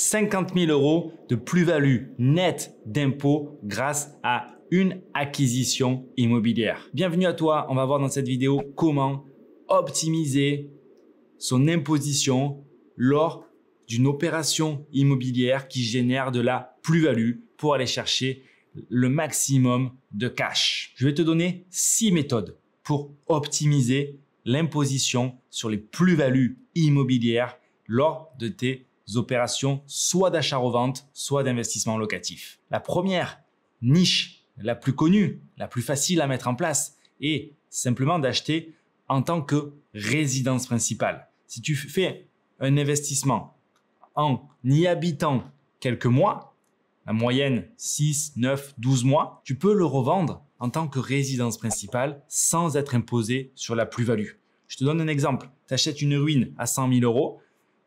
50 000 euros de plus-value nette d'impôt grâce à une acquisition immobilière. Bienvenue à toi, on va voir dans cette vidéo comment optimiser son imposition lors d'une opération immobilière qui génère de la plus-value pour aller chercher le maximum de cash. Je vais te donner six méthodes pour optimiser l'imposition sur les plus-values immobilières lors de tes opérations soit d'achat-revente, soit d'investissement locatif. La première niche, la plus connue, la plus facile à mettre en place, est simplement d'acheter en tant que résidence principale. Si tu fais un investissement en y habitant quelques mois, la moyenne 6, 9, 12 mois, tu peux le revendre en tant que résidence principale sans être imposé sur la plus-value. Je te donne un exemple. Tu achètes une ruine à 100 000 euros,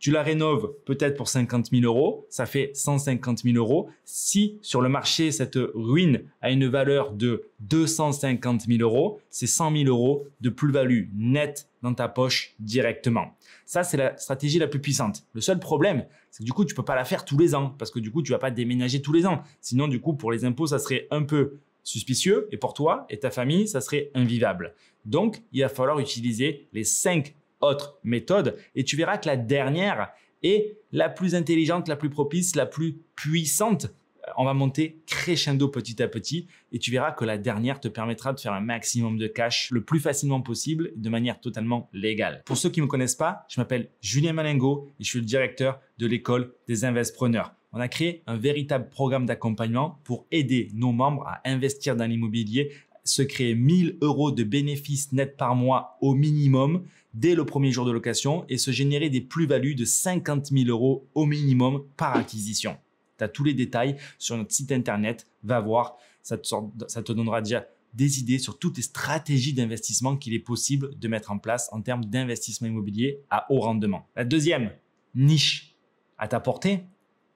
tu la rénoves peut-être pour 50 000 euros, ça fait 150 000 euros. Si sur le marché, cette ruine a une valeur de 250 000 euros, c'est 100 000 euros de plus-value nette dans ta poche directement. Ça, c'est la stratégie la plus puissante. Le seul problème, c'est que du coup, tu ne peux pas la faire tous les ans parce que du coup, tu ne vas pas déménager tous les ans. Sinon, du coup, pour les impôts, ça serait un peu suspicieux et pour toi et ta famille, ça serait invivable. Donc, il va falloir utiliser les cinq autre méthode et tu verras que la dernière est la plus intelligente, la plus propice, la plus puissante. Euh, on va monter crescendo petit à petit et tu verras que la dernière te permettra de faire un maximum de cash le plus facilement possible de manière totalement légale. Pour ceux qui ne me connaissent pas, je m'appelle Julien Malingo et je suis le directeur de l'école des investpreneurs. On a créé un véritable programme d'accompagnement pour aider nos membres à investir dans l'immobilier, se créer 1000 euros de bénéfices nets par mois au minimum dès le premier jour de location et se générer des plus-values de 50 000 euros au minimum par acquisition. Tu as tous les détails sur notre site internet, va voir, ça te, ça te donnera déjà des idées sur toutes les stratégies d'investissement qu'il est possible de mettre en place en termes d'investissement immobilier à haut rendement. La deuxième niche à ta portée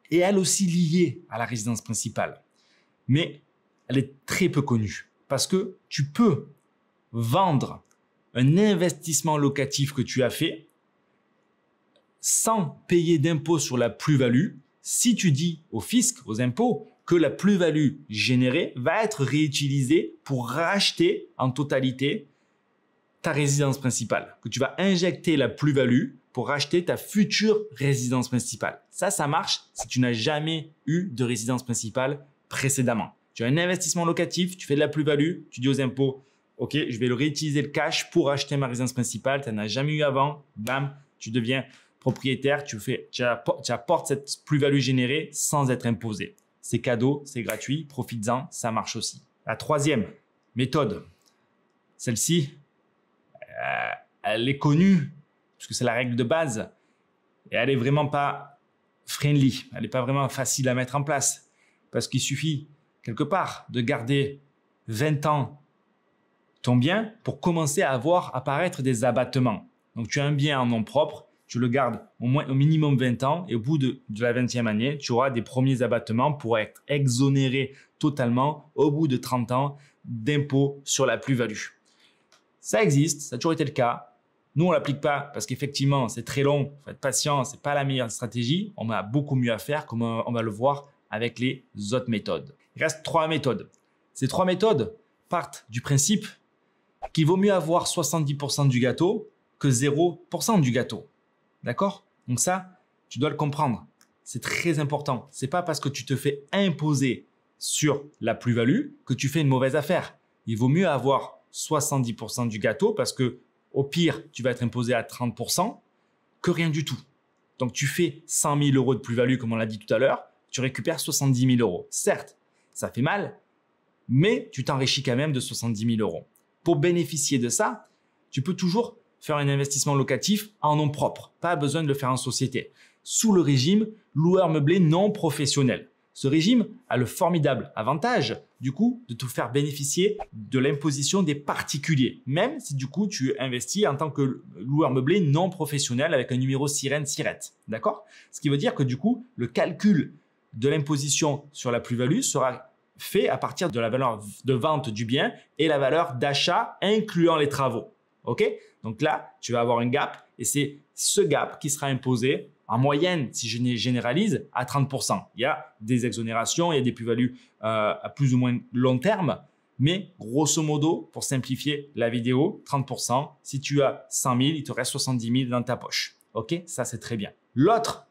est elle aussi liée à la résidence principale, mais elle est très peu connue parce que tu peux vendre un investissement locatif que tu as fait sans payer d'impôt sur la plus-value si tu dis au fisc, aux impôts, que la plus-value générée va être réutilisée pour racheter en totalité ta résidence principale, que tu vas injecter la plus-value pour racheter ta future résidence principale. Ça, ça marche si tu n'as jamais eu de résidence principale précédemment. Tu as un investissement locatif, tu fais de la plus-value, tu dis aux impôts, OK, je vais le réutiliser le cash pour acheter ma résidence principale. Tu n'en as jamais eu avant. Bam, tu deviens propriétaire. Tu, fais, tu apportes cette plus-value générée sans être imposé. C'est cadeau, c'est gratuit. Profites-en, ça marche aussi. La troisième méthode, celle-ci, euh, elle est connue puisque c'est la règle de base et elle n'est vraiment pas friendly. Elle n'est pas vraiment facile à mettre en place parce qu'il suffit quelque part de garder 20 ans ton bien pour commencer à voir apparaître des abattements. Donc tu as un bien en nom propre, tu le gardes au, moins, au minimum 20 ans et au bout de, la 20e année, tu auras des premiers abattements pour être exonéré totalement au bout de 30 ans d'impôts sur la plus-value. Ça existe, ça a toujours été le cas. Nous, on l'applique pas parce qu'effectivement, c'est très long, il faut être patient, ce pas la meilleure stratégie. On a beaucoup mieux à faire comme on va le voir avec les autres méthodes. Il reste trois méthodes. Ces trois méthodes partent du principe qu'il vaut mieux avoir 70% du gâteau que 0% du gâteau. D'accord Donc ça, tu dois le comprendre. C'est très important. n'est pas parce que tu te fais imposer sur la plus-value que tu fais une mauvaise affaire. Il vaut mieux avoir 70% du gâteau parce que au pire, tu vas être imposé à 30% que rien du tout. Donc tu fais 100 000 euros de plus-value, comme on l'a dit tout à l'heure, tu récupères 70 000 euros. Certes, ça fait mal, mais tu t'enrichis quand même de 70 000 euros. Pour bénéficier de ça, tu peux toujours faire un investissement locatif en nom propre. Pas besoin de le faire en société. Sous le régime loueur meublé non professionnel. Ce régime a le formidable avantage, du coup, de te faire bénéficier de l'imposition des particuliers, même si du coup tu investis en tant que loueur meublé non professionnel avec un numéro sirène sirette. D'accord Ce qui veut dire que du coup, le calcul de l'imposition sur la plus-value sera fait à partir de la valeur de vente du bien et la valeur d'achat incluant les travaux. OK Donc là, tu vas avoir un gap et c'est ce gap qui sera imposé en moyenne, si je généralise, à 30%. Il y a des exonérations, il y a des plus-values euh, à plus ou moins long terme, mais grosso modo, pour simplifier la vidéo, 30%, si tu as 100 000, il te reste 70 000 dans ta poche. OK Ça, c'est très bien. L'autre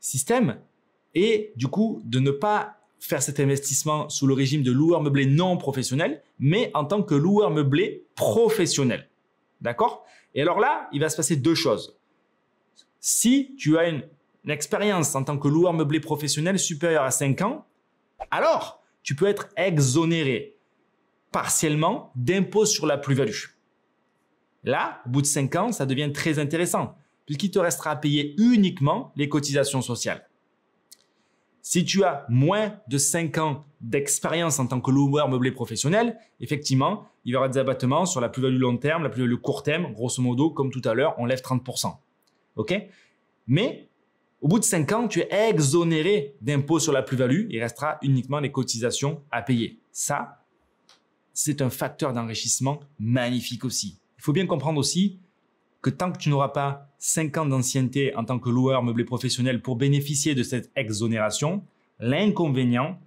système est du coup de ne pas faire cet investissement sous le régime de loueur meublé non professionnel, mais en tant que loueur meublé professionnel. D'accord Et alors là, il va se passer deux choses. Si tu as une, expérience en tant que loueur meublé professionnel supérieure à 5 ans, alors tu peux être exonéré partiellement d'impôts sur la plus-value. Là, au bout de 5 ans, ça devient très intéressant, puisqu'il te restera à payer uniquement les cotisations sociales. Si tu as moins de 5 ans d'expérience en tant que loueur meublé professionnel, effectivement, il y aura des abattements sur la plus-value long terme, la plus-value court terme, grosso modo, comme tout à l'heure, on lève 30%. OK Mais au bout de 5 ans, tu es exonéré d'impôts sur la plus-value, il restera uniquement les cotisations à payer. Ça, c'est un facteur d'enrichissement magnifique aussi. Il faut bien comprendre aussi que tant que tu n'auras pas 5 ans d'ancienneté en tant que loueur meublé professionnel pour bénéficier de cette exonération, l'inconvénient,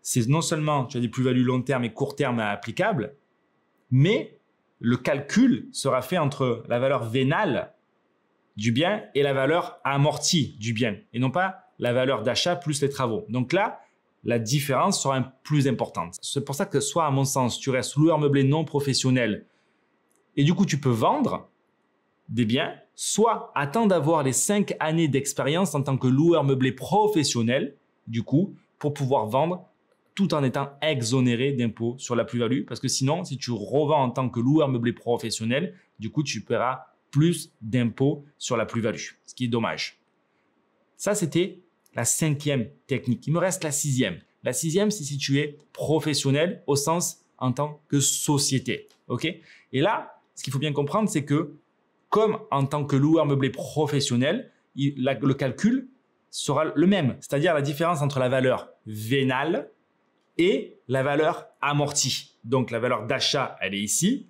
c'est non seulement tu as des plus-values long terme et court terme applicables, mais le calcul sera fait entre la valeur vénale du bien et la valeur amortie du bien, et non pas la valeur d'achat plus les travaux. Donc là, la différence sera plus importante. C'est pour ça que soit, à mon sens, tu restes loueur meublé non professionnel, et du coup tu peux vendre, des biens, soit attends d'avoir les 5 années d'expérience en tant que loueur meublé professionnel, du coup, pour pouvoir vendre tout en étant exonéré d'impôts sur la plus-value. Parce que sinon, si tu revends en tant que loueur meublé professionnel, du coup, tu paieras plus d'impôts sur la plus-value, ce qui est dommage. Ça, c'était la cinquième technique. Il me reste la sixième. La sixième, c'est si tu es professionnel au sens en tant que société. OK Et là, ce qu'il faut bien comprendre, c'est que comme en tant que loueur meublé professionnel, le calcul sera le même, c'est-à-dire la différence entre la valeur vénale et la valeur amortie. Donc la valeur d'achat, elle est ici,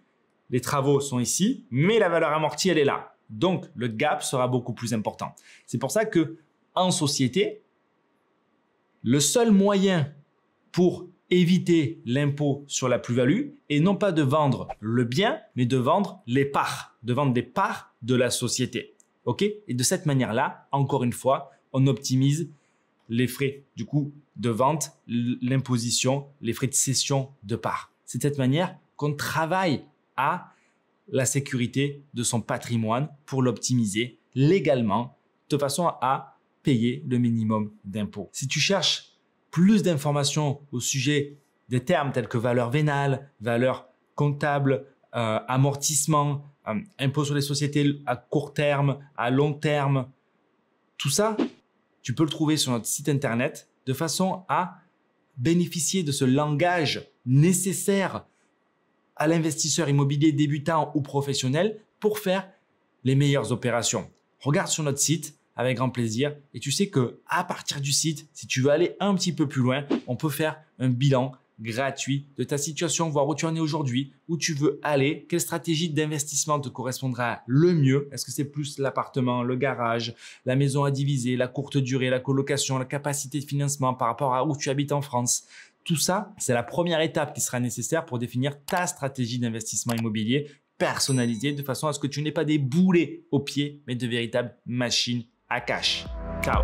les travaux sont ici, mais la valeur amortie, elle est là. Donc le gap sera beaucoup plus important. C'est pour ça que en société, le seul moyen pour éviter l'impôt sur la plus-value est non pas de vendre le bien, mais de vendre les parts de vendre des parts de la société. OK Et de cette manière-là, encore une fois, on optimise les frais du coup de vente, l'imposition, les frais de cession de parts. C'est de cette manière qu'on travaille à la sécurité de son patrimoine pour l'optimiser légalement de façon à payer le minimum d'impôts. Si tu cherches plus d'informations au sujet des termes tels que valeur vénale, valeur comptable, euh, amortissement, euh, impôt sur les sociétés à court terme, à long terme, tout ça, tu peux le trouver sur notre site internet de façon à bénéficier de ce langage nécessaire à l'investisseur immobilier débutant ou professionnel pour faire les meilleures opérations. Regarde sur notre site avec grand plaisir et tu sais que à partir du site, si tu veux aller un petit peu plus loin, on peut faire un bilan gratuit de ta situation, voir où tu en es aujourd'hui, où tu veux aller, quelle stratégie d'investissement te correspondra le mieux. Est-ce que c'est plus l'appartement, le garage, la maison à diviser, la courte durée, la colocation, la capacité de financement par rapport à où tu habites en France tout ça, c'est la première étape qui sera nécessaire pour définir ta stratégie d'investissement immobilier personnalisée de façon à ce que tu n'aies pas des boulets au pieds, mais de véritables machines à cash. Ciao